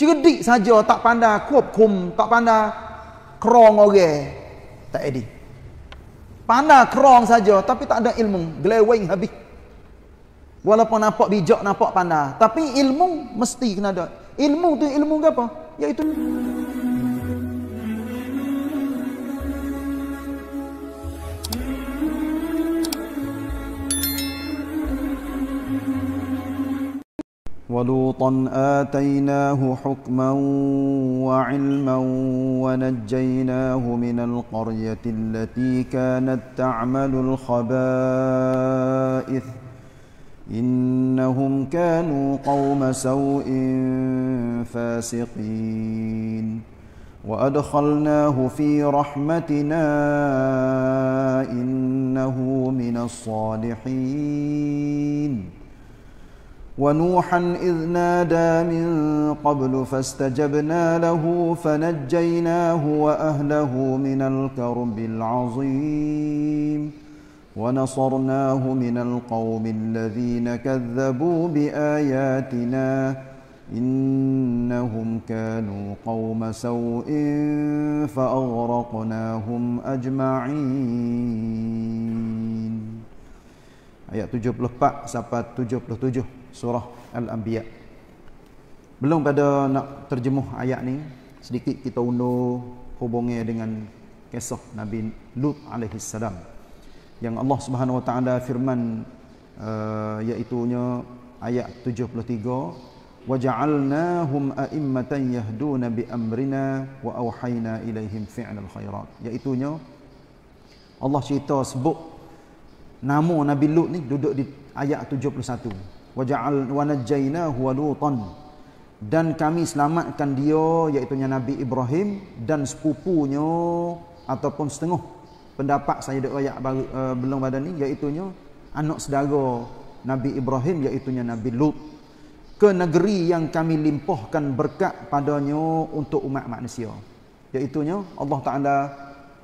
Cerdik saja tak pandai kuap kum, tak pandai kerong orang. Tak edi. Pandai kerong saja tapi tak ada ilmu. Gelewing habis. Walaupun nampak bijak, nampak pandai. Tapi ilmu mesti kena ada. Ilmu tu ilmu ke apa? Iaitu... Hmm. ولوطا اتيناه حكما وعلما ونجيناه من القريه التي كانت تعمل الخبائث انهم كانوا قوم سوء فاسقين وادخلناه في رحمتنا انه من الصالحين ونوحا إذ نادى من قبل فاستجبنا له فنجيناه وأهله من الكرب العظيم ونصرناه من القوم الذين كذبوا بآياتنا إنهم كانوا قوم سوء فأغرقناهم أجمعين Ayat آية 74 sampai 77 surah Al-Anbiya. Belum pada nak terjemuh ayat ni, sedikit kita undur hubungnya dengan kisah Nabi Lut alaihi salam. Yang Allah Subhanahu wa taala firman uh, eh, iaitu ayat 73, "Wa ja'alnahum a'immatan yahduna bi amrina wa awhayna ilaihim fi'lal khairat." Iaitu Allah cerita sebut nama Nabi Lut ni duduk di ayat 71 waja'al wa najainahu wa lutan dan kami selamatkan dia iaitu Nabi Ibrahim dan sepupunya ataupun setengah pendapat saya dekat ayat uh, eh, belum badan ni iaitu anak saudara Nabi Ibrahim iaitu Nabi Lut ke negeri yang kami limpahkan berkat padanya untuk umat manusia iaitu Allah Taala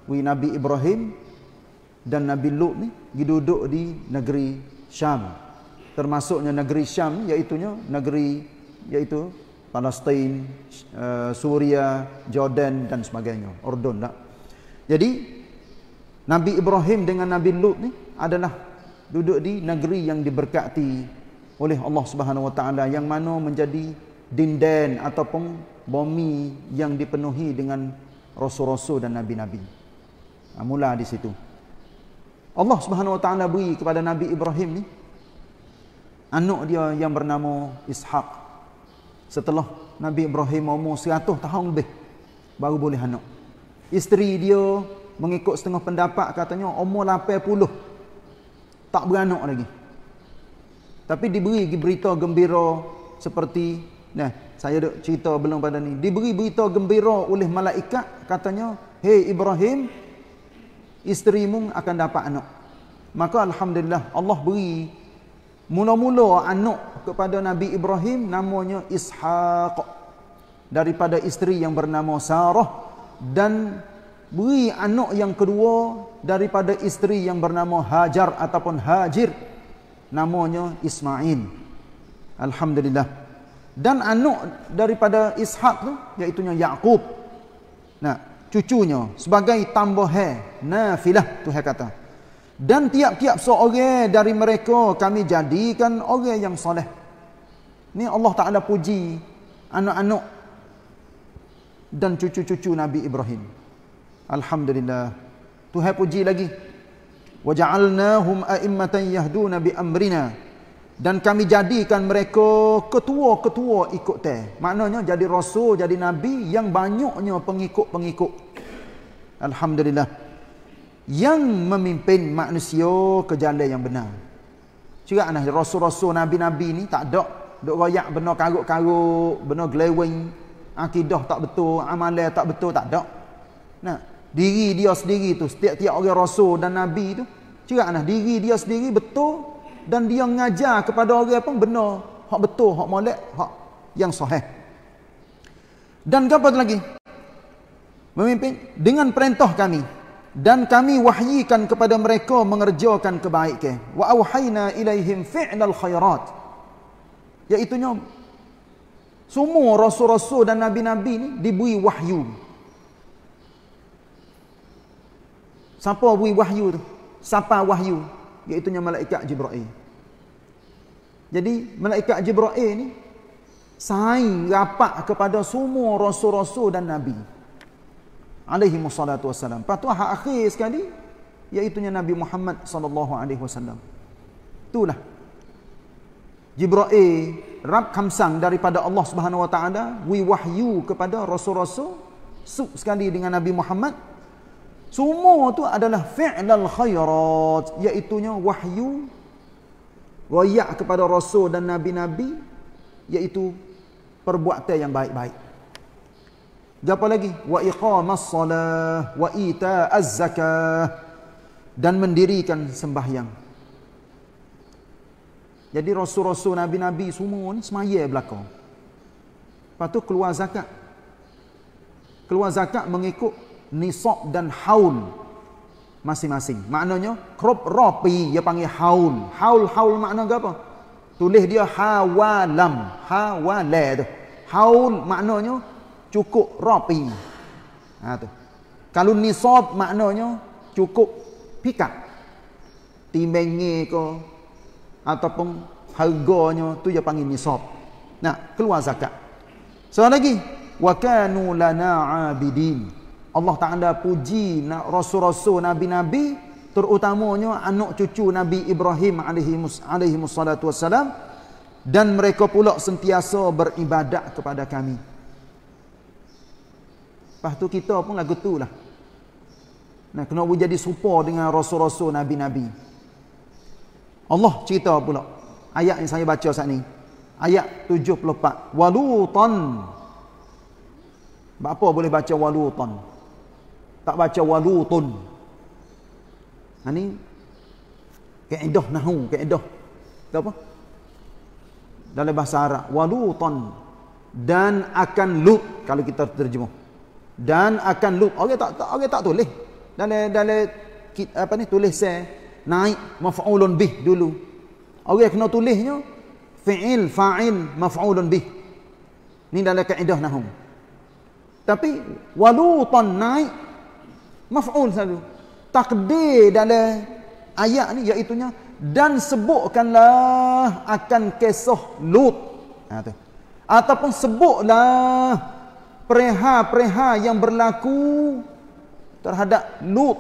wi Nabi Ibrahim dan Nabi Lut ni duduk di negeri Syam termasuknya negeri Syam iaitunya negeri iaitu Palestin, eh, Suria, Jordan dan sebagainya, Ordon tak? Jadi Nabi Ibrahim dengan Nabi Lut ni adalah duduk di negeri yang diberkati oleh Allah Subhanahu Wa Taala yang mana menjadi dinden ataupun bumi yang dipenuhi dengan rasul-rasul dan nabi-nabi. Mula di situ. Allah Subhanahu Wa Taala beri kepada Nabi Ibrahim ni anak dia yang bernama Ishaq. Setelah Nabi Ibrahim umur 100 tahun lebih baru boleh anak. Isteri dia mengikut setengah pendapat katanya umur 80 tak beranak lagi. Tapi diberi berita gembira seperti nah saya dok cerita belum pada ni diberi berita gembira oleh malaikat katanya hey Ibrahim isterimu akan dapat anak. Maka alhamdulillah Allah beri mula-mula anak kepada Nabi Ibrahim namanya Ishaq daripada isteri yang bernama Sarah dan beri anak yang kedua daripada isteri yang bernama Hajar ataupun Hajir namanya Ismail alhamdulillah dan anak daripada Ishaq tu iaitu Yaqub nah cucunya sebagai tambah tambahan nafilah tu dia kata dan tiap-tiap seorang dari mereka kami jadikan orang yang soleh. Ini Allah Ta'ala puji anak-anak dan cucu-cucu Nabi Ibrahim. Alhamdulillah. Tuhan puji lagi. وَجَعَلْنَاهُمْ أَئِمَّةً يَهْدُونَ بِأَمْرِنَا Dan kami jadikan mereka ketua-ketua ikut teh. Maknanya jadi rasul, jadi nabi yang banyaknya pengikut-pengikut. Alhamdulillah yang memimpin manusia ke jalan yang benar. Juga anak rasul-rasul nabi-nabi ni tak ada dok royak benar karuk-karuk, benar glewing, akidah tak betul, amalan tak betul, tak ada. Nah, diri dia sendiri tu setiap-tiap orang rasul dan nabi tu, juga anak diri dia sendiri betul dan dia mengajar kepada orang pun benar, hak betul, hak molek, hak yang sahih. Dan apa lagi? Memimpin dengan perintah kami dan kami wahyikan kepada mereka mengerjakan kebaikan wa auhayna ilaihim fi'nal khairat iaitu nya semua rasul-rasul dan nabi-nabi ni diberi wahyu siapa beri wahyu tu siapa wahyu iaitu nya malaikat jibril jadi malaikat jibril ni sain rapat kepada semua rasul-rasul dan -nabi alaihi wassalatu wassalam. Lepas tu hak akhir sekali, iaitu Nabi Muhammad sallallahu alaihi Wasallam. Itulah. Jibra'il, Rab Kamsang daripada Allah subhanahu wa ta'ala, we wahyu kepada Rasul-Rasul, sub sekali dengan Nabi Muhammad, semua tu adalah fi'lal khairat, iaitunya wahyu, wayak kepada Rasul dan Nabi-Nabi, iaitu perbuatan yang baik-baik. Dia lagi? Wa iqamas salah wa ita'az zakah dan mendirikan sembahyang. Jadi rasul-rasul nabi-nabi semua ni semaya belakang. Lepas tu keluar zakat. Keluar zakat mengikut nisab dan haul masing-masing. Maknanya krop ropi, dia panggil haul. Haul-haul makna apa? Tulis dia hawalam. Hawalad. Haul maknanya cukup rapi. Ha tu. Kalau nisab maknanya cukup pikat. Timengi ko ataupun harganya tu dia panggil nisab. Nah, keluar zakat. Soal lagi, wa kanu lana abidin. Allah Taala puji nak rasul-rasul nabi-nabi terutamanya anak cucu Nabi Ibrahim alaihi wassalam dan mereka pula sentiasa beribadat kepada kami. Lepas tu kita pun lagu tu lah. Nah, kena buat jadi support dengan rasul-rasul Nabi-Nabi. Allah cerita pula. Ayat yang saya baca saat ni. Ayat 74. Walutan. Apa boleh baca walutan? Tak baca walutun. Nah, ni. Keedah nahu. Keedah. Itu apa? Dalam bahasa Arab. Walutan. Dan akan lut. Kalau kita terjemah dan akan lu orang tak orang tak tulis dalam dalam apa ni tulis se naik maf'ulun bih dulu orang kena tulisnya fi'il fa'il maf'ulun bih ni dalam kaedah nahum tapi walutan naik maf'ul selalu takdir dalam ayat ni iaitu dan sebutkanlah akan kisah lut ha, ataupun sebutlah preha-preha yang berlaku terhadap Lut.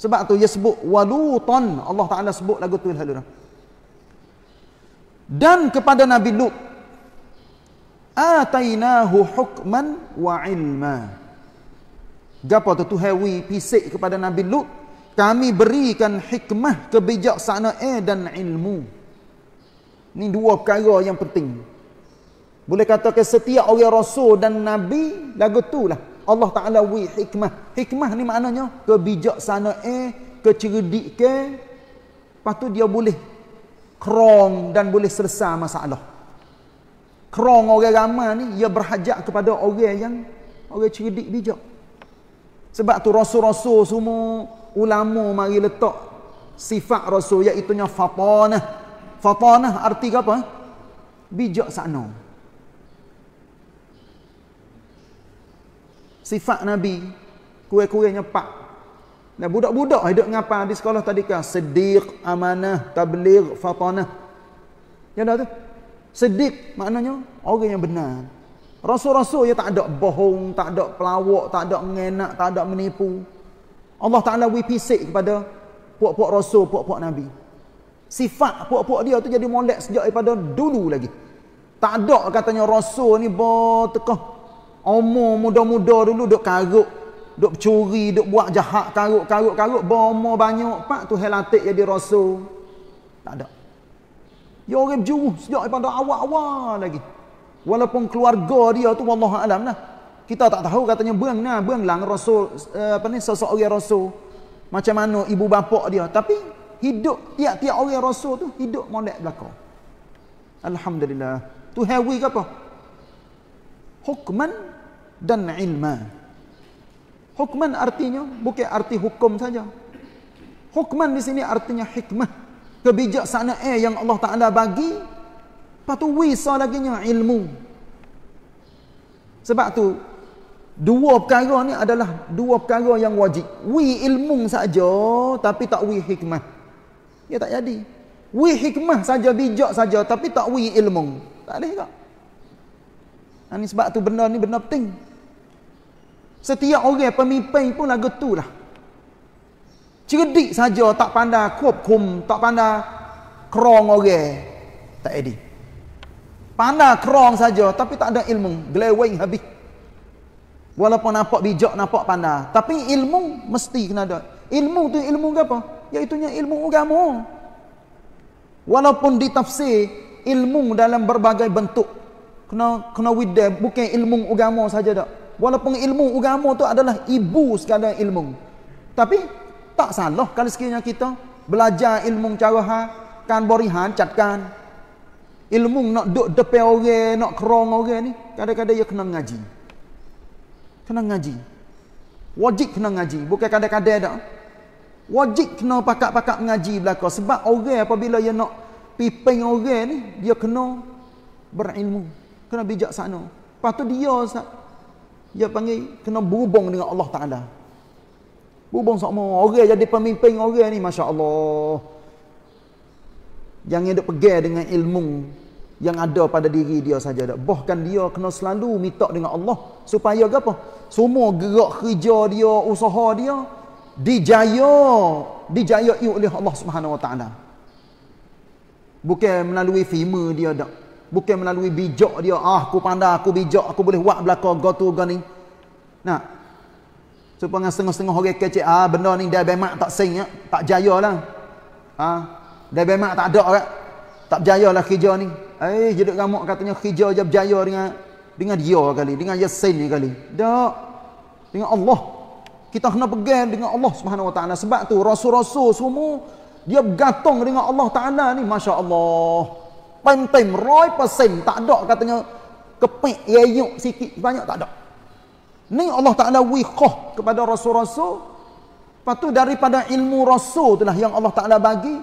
Sebab tu dia sebut Walutan. Allah Ta'ala sebut lagu tu Dan kepada Nabi Lut. Atainahu hukman wa ilma. Gapa tu Tuhewi pisik kepada Nabi Lut. Kami berikan hikmah kebijaksanaan dan ilmu. Ini dua perkara yang penting. Boleh katakan setiap orang Rasul dan Nabi, lagu tu lah. Allah Ta'ala wih hikmah. Hikmah ni maknanya, kebijaksana eh, kecerdik ke, lepas tu dia boleh kerong dan boleh selesai masalah. Kerong orang ramah ni, ia berhajat kepada orang yang, orang cerdik bijak. Sebab tu Rasul-Rasul semua, ulama mari letak sifat Rasul, iaitunya fatanah. Fatanah arti apa? Bijaksana. sifat Nabi kurang-kurangnya pak dan budak-budak hidup dengan apa di sekolah tadi kan sediq amanah tabligh fatanah ya dah tu sediq maknanya orang yang benar rasul-rasul yang tak ada bohong tak ada pelawak tak ada mengenak tak ada menipu Allah Ta'ala wipisik kepada puak-puak rasul, puak-puak nabi. Sifat puak-puak dia tu jadi molek sejak daripada dulu lagi. Tak ada katanya rasul ni botekah. Umur muda-muda dulu duk karuk, duk curi, duk buat jahat, karuk, karuk, karuk, bomo banyak, pak tu helatik jadi rasul. Tak ada. Dia ya orang berjuru sejak daripada awal-awal lagi. Walaupun keluarga dia tu wallahu alam lah. Kita tak tahu katanya bang nah, bang lang rasul eh, apa ni seseorang rasul. Macam mana ibu bapa dia tapi hidup tiap-tiap orang rasul tu hidup molek belakang. Alhamdulillah. Tu hawi ke apa? Hukman dan ilma. Hukman artinya bukan arti hukum saja. Hukman di sini artinya hikmah. Kebijaksanaan eh yang Allah Ta'ala bagi. Lepas tu wisa lagi ilmu. Sebab tu dua perkara ni adalah dua perkara yang wajib. Wi ilmu saja tapi tak wi hikmah. Ya tak jadi. Wi hikmah saja bijak saja tapi tak wi ilmu. Tak boleh tak? Ini ha, sebab tu benda ni benda penting. Setiap orang pemimpin pun lagu tu lah. Cerdik saja tak pandai kop kum, tak pandai kerong orang. Tak edi. Pandai kerong saja tapi tak ada ilmu. Gelewing habis. Walaupun nampak bijak, nampak pandai. Tapi ilmu mesti kena ada. Ilmu tu ilmu ke apa? Iaitunya ilmu agama. Walaupun ditafsir ilmu dalam berbagai bentuk. Kena kena widah bukan ilmu agama saja dak. Walaupun ilmu agama tu adalah ibu segala ilmu. Tapi tak salah kalau sekiranya kita belajar ilmu cara ha, kan borihan catkan. Ilmu nak duduk depe orang, nak kerong orang ni, kadang-kadang dia kena ngaji. Kena ngaji. Wajib kena ngaji, bukan kadang-kadang dah. Wajib kena pakak-pakak ngaji belaka sebab orang apabila dia nak pipeng orang ni, dia kena berilmu, kena bijaksana. Lepas tu dia dia panggil kena berhubung dengan Allah Ta'ala berhubung sama orang jadi pemimpin orang ni Masya Allah Yang duk pergi dengan ilmu yang ada pada diri dia saja dak bahkan dia kena selalu minta dengan Allah supaya apa semua gerak kerja dia usaha dia dijaya dijayai oleh Allah Subhanahu wa taala bukan melalui firma dia dak bukan melalui bijak dia ah aku pandai aku bijak aku boleh buat belaka go tu go ni nah supaya setengah-setengah orang kecil ah benda ni dah bemak tak sing ya? tak jaya lah ah ha? dah bemak tak ada kan? tak berjaya lah kerja ni eh jeduk gamuk katanya kerja je berjaya dengan dengan dia kali dengan yasin ni kali dak dengan Allah kita kena pegang dengan Allah Subhanahu Wa Taala sebab tu rasul-rasul semua dia bergantung dengan Allah Taala ni masya-Allah penting roy pesen tak ada katanya kepik yayuk sikit banyak tak ada ni Allah Ta'ala wikoh kepada rasul-rasul lepas tu daripada ilmu rasul tu lah yang Allah Ta'ala bagi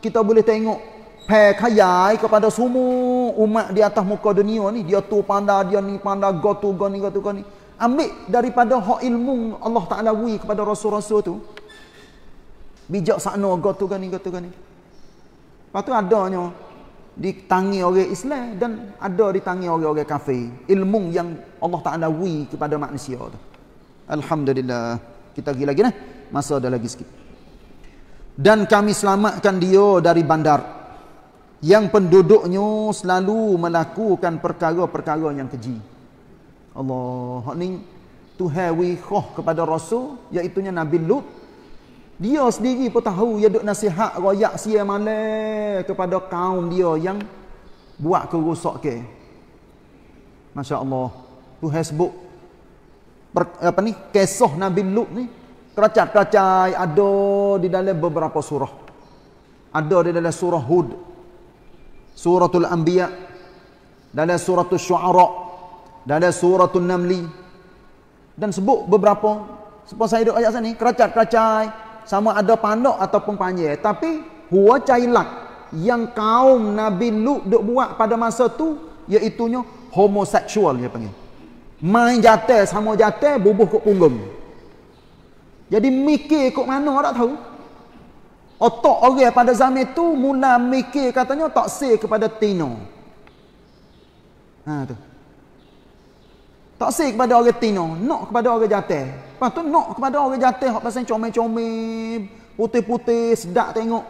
kita boleh tengok pekayai kepada semua umat di atas muka dunia ni dia tu pandai dia ni pandai gotu goni gotu goni ambil daripada hak ilmu Allah Ta'ala wui kepada rasul-rasul tu bijak sakno gotu goni gotu goni lepas tu adanya ditangi oleh Islam dan ada ditangi oleh orang kafir ilmu yang Allah Taala wi kepada manusia tu alhamdulillah kita pergi lagi nah masa ada lagi sikit dan kami selamatkan dia dari bandar yang penduduknya selalu melakukan perkara-perkara yang keji Allah ni tu hawi khoh kepada rasul iaitu nabi lut dia sendiri pun tahu dia duk nasihat royak sia malam kepada kaum dia yang buat kerosak ke. Masya Allah. Tu Facebook. Per, apa ni? Kisah Nabi Lut ni. Keracat-keracat ada di dalam beberapa surah. Ada di dalam surah Hud. Suratul Anbiya. Dalam suratul Syuara. Dalam suratul Namli. Dan sebut beberapa. Sebab saya duduk ayat sana ni. Keracat-keracat sama ada pandok ataupun panjir tapi huwa cailak yang kaum Nabi lu duk buat pada masa tu iaitunya homoseksual dia panggil main jatah sama jatah bubuh kok punggung jadi mikir kok mana tak tahu otak orang pada zaman tu mula mikir katanya taksir kepada tino ha tu tak sih kepada orang tino, nak kepada orang jatuh. Lepas tu nak kepada orang jatuh, hak pasang comel-comel, putih-putih, sedap tengok.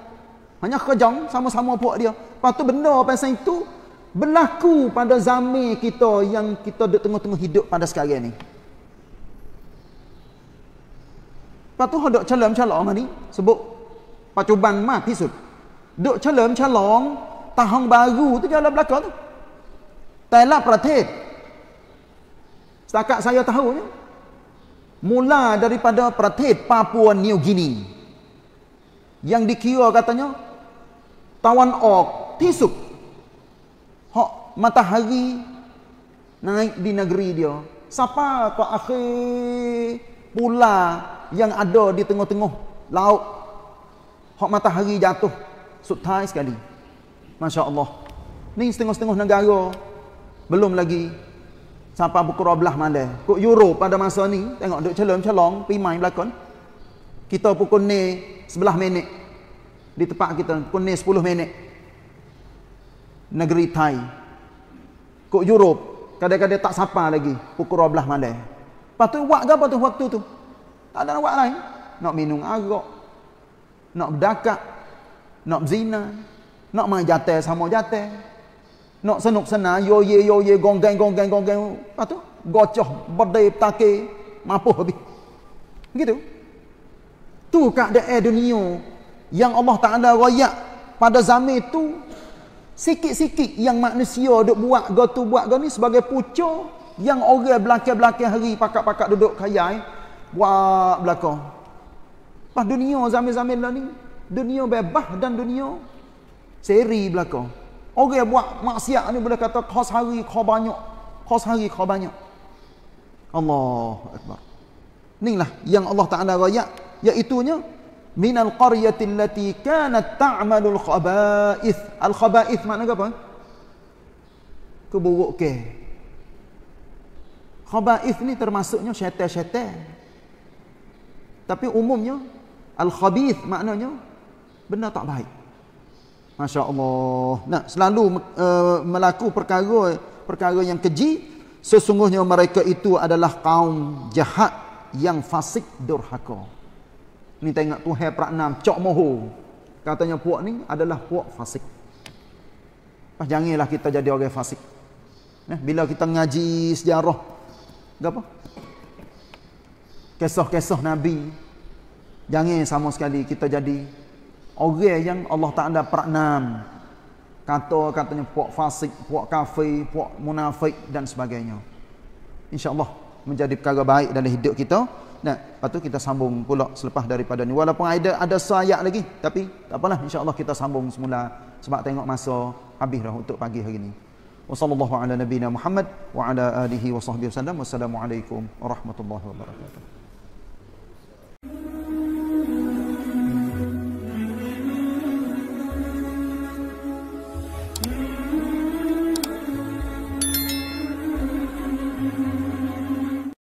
Hanya kejang sama-sama buat dia. Lepas tu benda pasang itu berlaku pada zaman kita yang kita duduk tengah-tengah hidup pada sekarang ni. Lepas tu hak calam-calam ni, sebut pacuban mati sud. Duk calam-calam, tahun baru tu jalan belakang tu. Tak lah perhatian. Setakat saya tahu je. Mula daripada Pratid Papua New Guinea. Yang dikira katanya tawan ok tisuk. Hak matahari naik di negeri dia. Siapa ke akhir pula yang ada di tengah-tengah laut. Hak matahari jatuh. Sudah sekali. Masya Allah. Ini setengah-setengah negara. Belum lagi sampai pukul 12 mandai. Kok Euro pada masa ni, tengok duk celong-celong, pi main belakon. Kita pukul ni sebelah minit. Di tempat kita, pukul ni 10 minit. Negeri Thai. Kok Euro, kadang-kadang tak sapa lagi, pukul 12 mandai. Lepas tu, buat ke apa tu waktu tu? Tak ada nak buat lain. Nak minum agak. Nak berdakak. Nak berzina. Nak main jatah sama jatah nak senuk sana yo ye yo ye gong gang gong gang gong gang apa tu gocoh berdaya petake mampuh habis begitu tu kat daerah dunia yang Allah Ta'ala rayak pada zaman itu sikit-sikit yang manusia duk buat gotu buat gotu ni sebagai pucu yang orang belakang-belakang hari pakak-pakak duduk kaya eh, buat belakang pas dunia zaman-zaman lah ni dunia bebas dan dunia seri belakang Orang yang buat maksiat ni boleh kata khas hari kau banyak. Kos hari kau banyak. Allah Akbar. Inilah yang Allah Ta'ala raya. Iaitunya, minal qaryati allati kanat ta'malu al-khaba'ith. Al-khaba'ith makna apa? Keburuk ke. Khaba'ith ni termasuknya syaitan-syaitan. Tapi umumnya, al-khabith maknanya benda tak baik. Masya Allah. Nah, selalu uh, melaku perkara perkara yang keji. Sesungguhnya mereka itu adalah kaum jahat yang fasik durhaka. Ni tengok tu hai praknam, cok moho. Katanya puak ni adalah puak fasik. Pas ah, janganlah kita jadi orang fasik. Nah, eh, bila kita ngaji sejarah, apa? Kesoh kesoh Nabi. Jangan sama sekali kita jadi orang yang Allah Taala peranam kata katanya puak fasik, puak kafir, puak munafik dan sebagainya. Insya-Allah menjadi perkara baik dalam hidup kita. Nah, lepas kita sambung pula selepas daripada ni. Walaupun ada ada sayak lagi tapi tak apalah insya-Allah kita sambung semula sebab tengok masa habis dah untuk pagi hari ni. Wassallallahu ala nabiyyina Muhammad wa ala alihi wa wasallam. Wassalamualaikum warahmatullahi wabarakatuh.